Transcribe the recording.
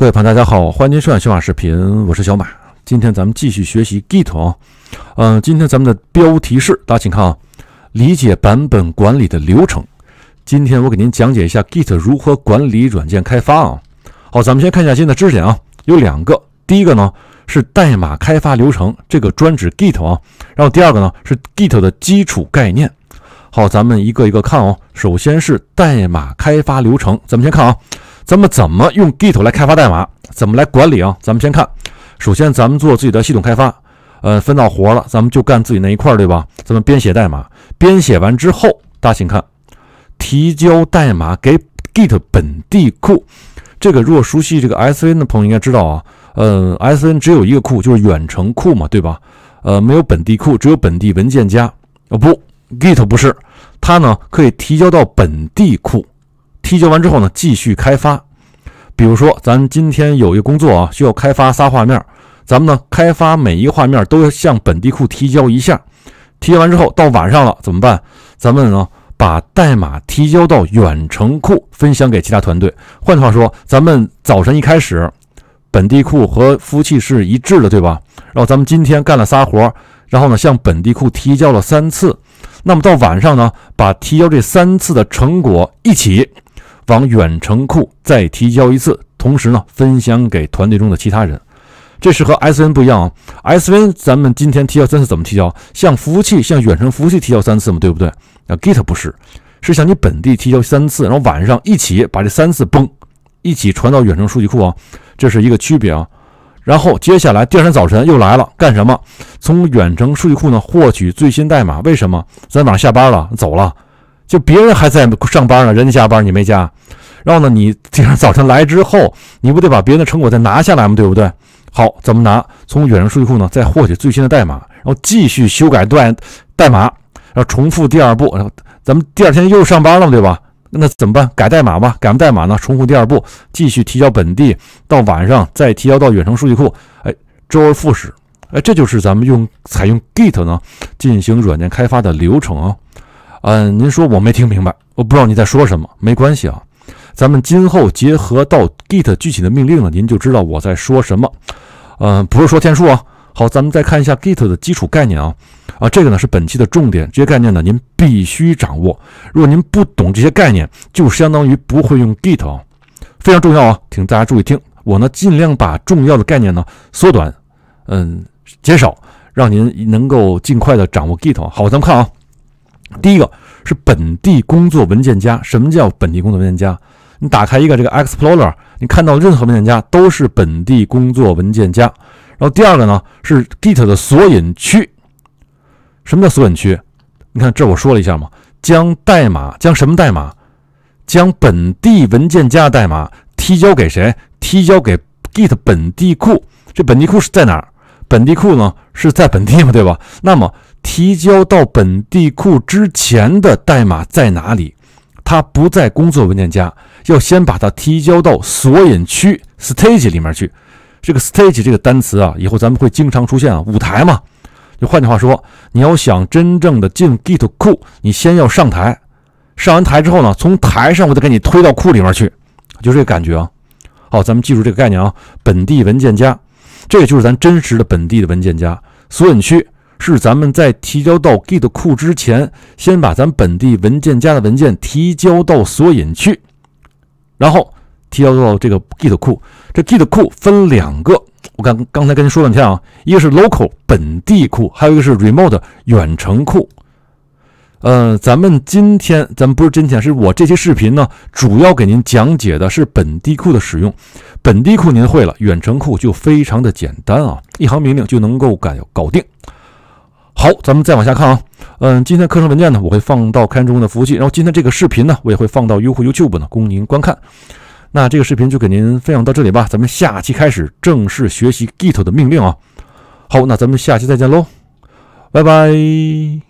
各位朋友，大家好，欢迎收看小马视频，我是小马。今天咱们继续学习 Git 啊，嗯，今天咱们的标题是，大家请看啊，理解版本管理的流程。今天我给您讲解一下 Git 如何管理软件开发啊。好，咱们先看一下今天的知识点啊，有两个，第一个呢是代码开发流程，这个专指 Git 啊，然后第二个呢是 Git 的基础概念。好，咱们一个一个看哦。首先是代码开发流程，咱们先看啊。咱们怎么用 Git 来开发代码？怎么来管理啊？咱们先看，首先咱们做自己的系统开发，呃，分到活了，咱们就干自己那一块，对吧？咱们编写代码，编写完之后，大家请看，提交代码给 Git 本地库。这个，若熟悉这个 SVN 的朋友应该知道啊，呃，s n 只有一个库，就是远程库嘛，对吧？呃，没有本地库，只有本地文件夹。哦，不，Git 不是，它呢可以提交到本地库。提交完之后呢，继续开发。比如说，咱今天有一个工作啊，需要开发仨画面，咱们呢，开发每一个画面都要向本地库提交一下。提交完之后，到晚上了怎么办？咱们呢，把代码提交到远程库，分享给其他团队。换句话说，咱们早晨一开始，本地库和服务器是一致的，对吧？然后咱们今天干了仨活，然后呢，向本地库提交了三次。那么到晚上呢，把提交这三次的成果一起。往远程库再提交一次，同时呢分享给团队中的其他人。这是和 SVN 不一样啊。SVN 咱们今天提交三次怎么提交？向服务器、向远程服务器提交三次嘛，对不对？那 Git 不是，是向你本地提交三次，然后晚上一起把这三次崩一起传到远程数据库啊，这是一个区别啊。然后接下来第二天早晨又来了干什么？从远程数据库呢获取最新代码？为什么？咱晚上下班了走了，就别人还在上班呢，人家加班你没加。然后呢？你第二天早晨来之后，你不得把别人的成果再拿下来吗？对不对？好，怎么拿？从远程数据库呢，再获取最新的代码，然后继续修改段代码，然后重复第二步。然后咱们第二天又上班了，对吧？那怎么办？改代码吧。改完代码呢，重复第二步，继续提交本地，到晚上再提交到远程数据库。哎，周而复始。哎，这就是咱们用采用 Git 呢进行软件开发的流程啊。嗯，您说我没听明白，我不知道你在说什么。没关系啊。咱们今后结合到 Git 具体的命令呢，您就知道我在说什么。呃，不是说天数啊。好，咱们再看一下 Git 的基础概念啊。啊，这个呢是本期的重点，这些概念呢您必须掌握。如果您不懂这些概念，就相当于不会用 Git 啊，非常重要啊，请大家注意听。我呢尽量把重要的概念呢缩短，嗯，减少，让您能够尽快的掌握 Git 好，咱们看啊，第一个是本地工作文件夹。什么叫本地工作文件夹？你打开一个这个 Explorer，你看到任何文件夹都是本地工作文件夹。然后第二个呢是 Git 的索引区。什么叫索引区？你看这我说了一下嘛，将代码将什么代码？将本地文件夹代码提交给谁？提交给 Git 本地库。这本地库是在哪儿？本地库呢是在本地嘛，对吧？那么提交到本地库之前的代码在哪里？它不在工作文件夹，要先把它提交到索引区 （stage） 里面去。这个 “stage” 这个单词啊，以后咱们会经常出现啊。舞台嘛，就换句话说，你要想真正的进 Git 库，你先要上台。上完台之后呢，从台上我再给你推到库里面去，就这个感觉啊。好，咱们记住这个概念啊。本地文件夹，这就是咱真实的本地的文件夹。索引区。是咱们在提交到 Git 库之前，先把咱本地文件夹的文件提交到索引去，然后提交到这个 Git 库。这 Git 库分两个，我刚刚才跟您说半天啊，一个是 Local 本地库，还有一个是 Remote 远程库。呃，咱们今天咱们不是今天，是我这期视频呢，主要给您讲解的是本地库的使用。本地库您会了，远程库就非常的简单啊，一行命令就能够干搞定。好，咱们再往下看啊，嗯，今天课程文件呢，我会放到开源中的服务器，然后今天这个视频呢，我也会放到优酷、YouTube 呢，供您观看。那这个视频就给您分享到这里吧，咱们下期开始正式学习 Git 的命令啊。好，那咱们下期再见喽，拜拜。